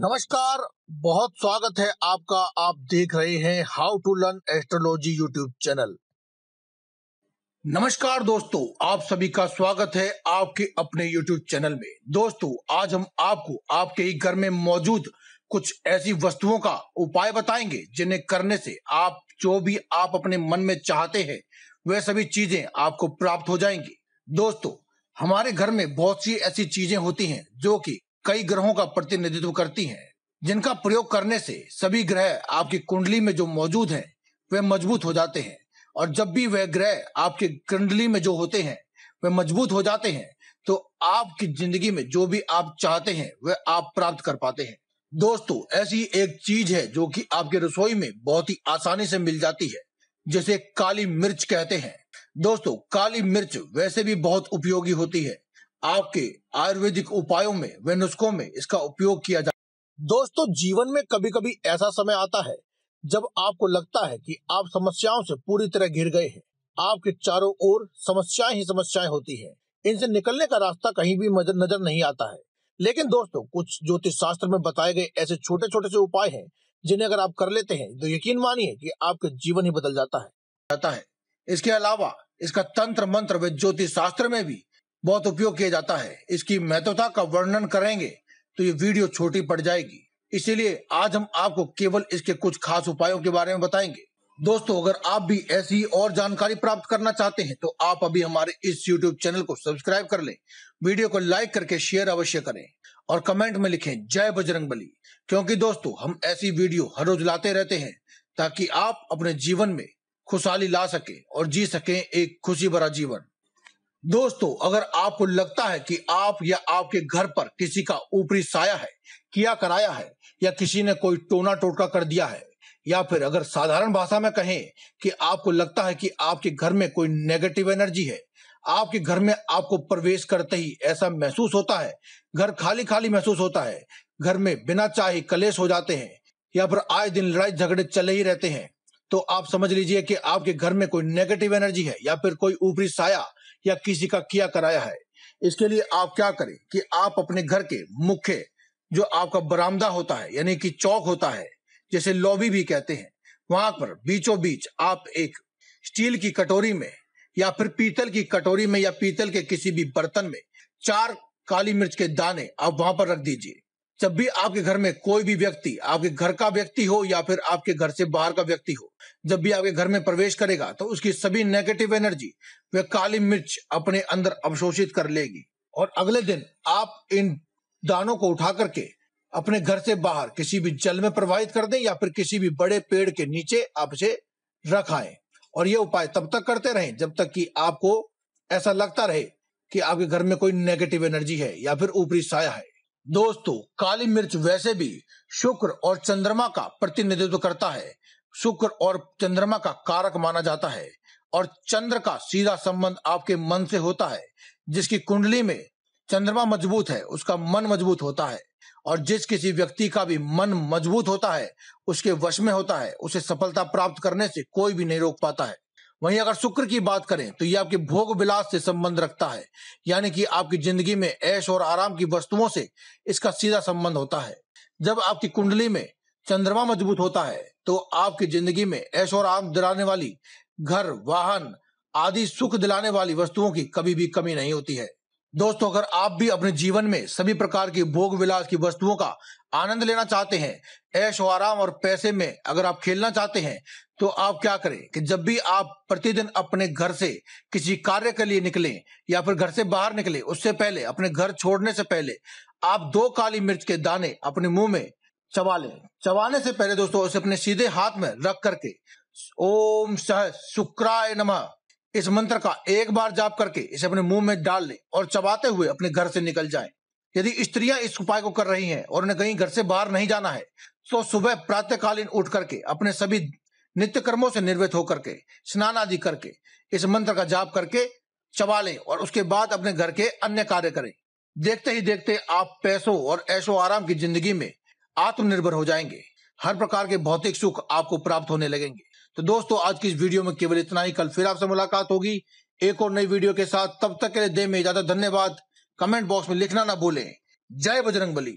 नमस्कार बहुत स्वागत है आपका आप देख रहे हैं how to learn astrology YouTube channel नमस्कार दोस्तों आप सभी का स्वागत है आपके अपने यूट्यूब चैनल में दोस्तों आज हम आपको आपके ही घर में मौजूद कुछ ऐसी वस्तुओं का उपाय बताएंगे जिन्हें करने से आप जो भी आप अपने मन में चाहते हैं वह सभी चीजें आपको प्राप्त हो जाएंगी दोस्तों हमारे घर में बहुत सी ऐसी चीजें होती हैं जो कि कई ग्रहों का प्रतिनिधित्व करती हैं जिनका प्रयोग करने से सभी ग्रह आपकी कुंडली में जो मौजूद हैं वे मजबूत हो जाते हैं और जब भी वह ग्रह आपके कुंडली में जो होते हैं वे मजबूत हो जाते हैं तो आपकी जिंदगी में जो भी आप चाहते हैं वह आप प्राप्त कर पाते हैं दोस्तों ऐसी एक चीज है जो कि आपके रसोई में बहुत ही आसानी से मिल जाती है जिसे काली मिर्च कहते हैं दोस्तों काली मिर्च वैसे भी बहुत उपयोगी होती है आपके आयुर्वेदिक उपायों में व नुस्खों में इसका उपयोग किया जाए दोस्तों जीवन में कभी कभी ऐसा समय आता है जब आपको लगता है कि आप समस्याओं से पूरी तरह घिर गए हैं आपके चारों ओर समस्याएं ही समस्याएं होती हैं इनसे निकलने का रास्ता कहीं भी नजर नहीं आता है लेकिन दोस्तों कुछ ज्योतिष शास्त्र में बताए गए ऐसे छोटे छोटे से उपाय हैं जिन्हें अगर आप कर लेते हैं तो यकीन मानिए कि आपका जीवन ही बदल जाता है जाता है इसके अलावा इसका तंत्र मंत्र व ज्योतिष शास्त्र में भी बहुत उपयोग किया जाता है इसकी महत्वता का वर्णन करेंगे तो ये वीडियो छोटी पड़ जाएगी इसीलिए आज हम आपको केवल इसके कुछ खास उपायों के बारे में बताएंगे दोस्तों अगर आप भी ऐसी और जानकारी प्राप्त करना चाहते हैं तो आप अभी हमारे इस YouTube चैनल को सब्सक्राइब कर लें वीडियो को लाइक करके शेयर अवश्य करें और कमेंट में लिखें जय बजरंग बली क्योंकि दोस्तों हम ऐसी वीडियो हर रोज लाते रहते हैं ताकि आप अपने जीवन में खुशहाली ला सके और जी सके एक खुशी भरा जीवन दोस्तों अगर आपको लगता है कि आप या आपके घर पर किसी का ऊपरी साया है किया कराया है या किसी ने कोई टोना टोटका कर दिया है या फिर अगर साधारण भाषा में कहें कि आपको लगता है कि आपके घर में कोई नेगेटिव एनर्जी है आपके घर में आपको प्रवेश करते ही ऐसा महसूस होता है घर खाली खाली महसूस होता है घर में बिना चाहे कलेश हो जाते हैं या फिर आए दिन लड़ाई झगड़े चले ही रहते हैं तो आप समझ लीजिए कि आपके घर में कोई नेगेटिव एनर्जी है या फिर कोई ऊपरी साया या किसी का किया कराया है इसके लिए आप क्या करें कि आप अपने घर के मुख्य जो आपका बरामदा होता है यानी कि चौक होता है जैसे लॉबी भी कहते हैं वहां पर बीचों बीच आप एक स्टील की कटोरी में या फिर पीतल की कटोरी में या पीतल के किसी भी बर्तन में चार काली मिर्च के दाने आप वहां पर रख दीजिए जब भी आपके घर में कोई भी व्यक्ति आपके घर का व्यक्ति हो या फिर आपके घर से बाहर का व्यक्ति हो जब भी आपके घर में प्रवेश करेगा तो उसकी सभी नेगेटिव एनर्जी वे काली मिर्च अपने अंदर अवशोषित कर लेगी और अगले दिन आप इन दानों को उठा करके अपने घर से बाहर किसी भी जल में प्रवाहित कर दें या फिर किसी भी बड़े पेड़ के नीचे आप इसे रखाए और ये उपाय तब तक करते रहे जब तक कि आपको ऐसा लगता रहे कि आपके घर में कोई नेगेटिव एनर्जी है या फिर ऊपरी साया है दोस्तों काली मिर्च वैसे भी शुक्र और चंद्रमा का प्रतिनिधित्व करता है शुक्र और चंद्रमा का कारक माना जाता है और चंद्र का सीधा संबंध आपके मन से होता है जिसकी कुंडली में चंद्रमा मजबूत है उसका मन मजबूत होता है और जिस किसी व्यक्ति का भी मन मजबूत होता है उसके वश में होता है उसे सफलता प्राप्त करने से कोई भी नहीं रोक पाता है वहीं अगर शुक्र की बात करें तो ये आपके भोग विलास से संबंध रखता है यानी कि आपकी जिंदगी में ऐश और आराम की वस्तुओं से इसका सीधा संबंध होता है जब आपकी कुंडली में चंद्रमा मजबूत होता है तो आपकी जिंदगी में ऐश और आराम दिलाने वाली घर वाहन आदि सुख दिलाने वाली वस्तुओं की कभी भी कमी नहीं होती है दोस्तों अगर आप भी अपने जीवन में सभी प्रकार की भोग विलास की वस्तुओं का आनंद लेना चाहते हैं ऐश और आराम और पैसे में अगर आप खेलना चाहते हैं तो आप क्या करें कि जब भी आप प्रतिदिन अपने घर से किसी कार्य के लिए निकलें या फिर घर से बाहर निकले उससे पहले अपने घर छोड़ने से पहले आप दो काली मिर्च के दाने अपने मुंह में चबा लें चबाने से पहले दोस्तों उसे अपने सीधे हाथ में रख करके ओम सह शुक्राय नमः इस मंत्र का एक बार जाप करके इसे अपने मुंह में डाल ले और चबाते हुए अपने घर से निकल जाए यदि स्त्रियां इस उपाय को कर रही हैं और उन्हें कहीं घर से बाहर नहीं जाना है तो सुबह प्रातःकालीन उठ करके अपने सभी नित्य कर्मों से निर्वृत होकर के स्नान आदि करके इस मंत्र का जाप करके चबा लें और उसके बाद अपने घर के अन्य कार्य करें देखते ही देखते आप पैसों और ऐशो आराम की जिंदगी में आत्मनिर्भर हो जाएंगे हर प्रकार के भौतिक सुख आपको प्राप्त होने लगेंगे तो दोस्तों आज की इस वीडियो में केवल इतना ही कल फिर आपसे मुलाकात होगी एक और नई वीडियो के साथ तब तक के लिए दे में इजाजत धन्यवाद कमेंट बॉक्स में लिखना ना भूलें जय बजरंग